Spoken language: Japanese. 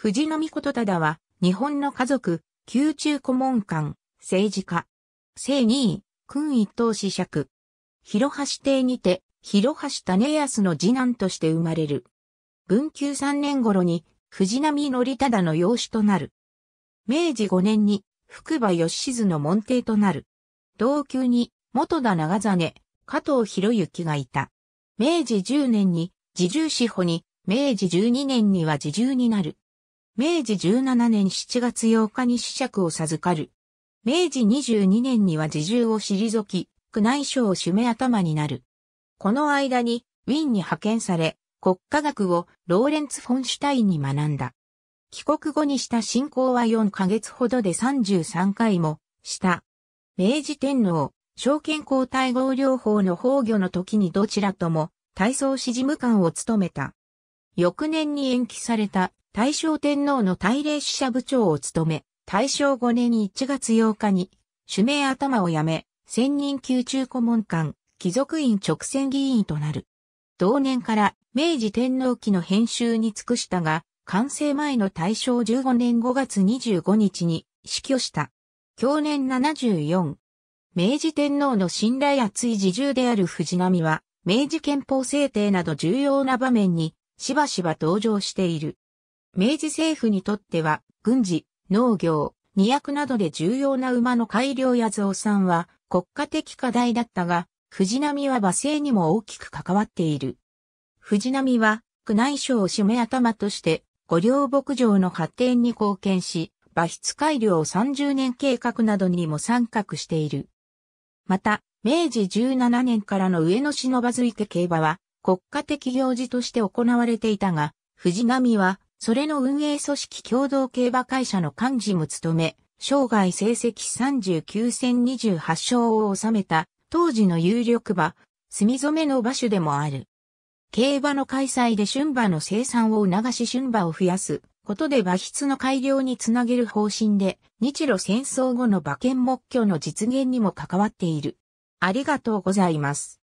藤野美琴忠は、日本の家族、宮中顧問官、政治家。正二位、君一等子爵。広橋邸にて、広橋種康の次男として生まれる。文久三年頃に、藤波則忠の養子となる。明治五年に、福場義静の門弟となる。同級に、元田長真、加藤博之がいた。明治十年に、自重志保に、明治十二年には自重になる。明治17年7月8日に子爵を授かる。明治22年には自重を退き、区内省を締め頭になる。この間に、ウィーンに派遣され、国家学をローレンツ・フォンシュタインに学んだ。帰国後にした進行は4ヶ月ほどで33回も、した。明治天皇、証券交代号療法の崩御の時にどちらとも、体操指事務官を務めた。翌年に延期された大正天皇の大礼使者部長を務め、大正5年1月8日に、主名頭を辞め、専任宮中顧問官、貴族院直選議員となる。同年から明治天皇記の編集に尽くしたが、完成前の大正15年5月25日に死去した。享年74。明治天皇の信頼厚い自重である藤波は、明治憲法制定など重要な場面にしばしば登場している。明治政府にとっては、軍事、農業、二役などで重要な馬の改良や増産は国家的課題だったが、藤波は馬政にも大きく関わっている。藤波は、宮内省を締め頭として、五稜牧場の発展に貢献し、馬質改良30年計画などにも参画している。また、明治17年からの上野忍池競馬は、国家的行事として行われていたが、藤波はそれの運営組織共同競馬会社の幹事も務め、生涯成績39戦28勝を収めた、当時の有力馬、墨染めの馬種でもある。競馬の開催で春馬の生産を促し春馬を増やすことで馬質の改良につなげる方針で、日露戦争後の馬券目標の実現にも関わっている。ありがとうございます。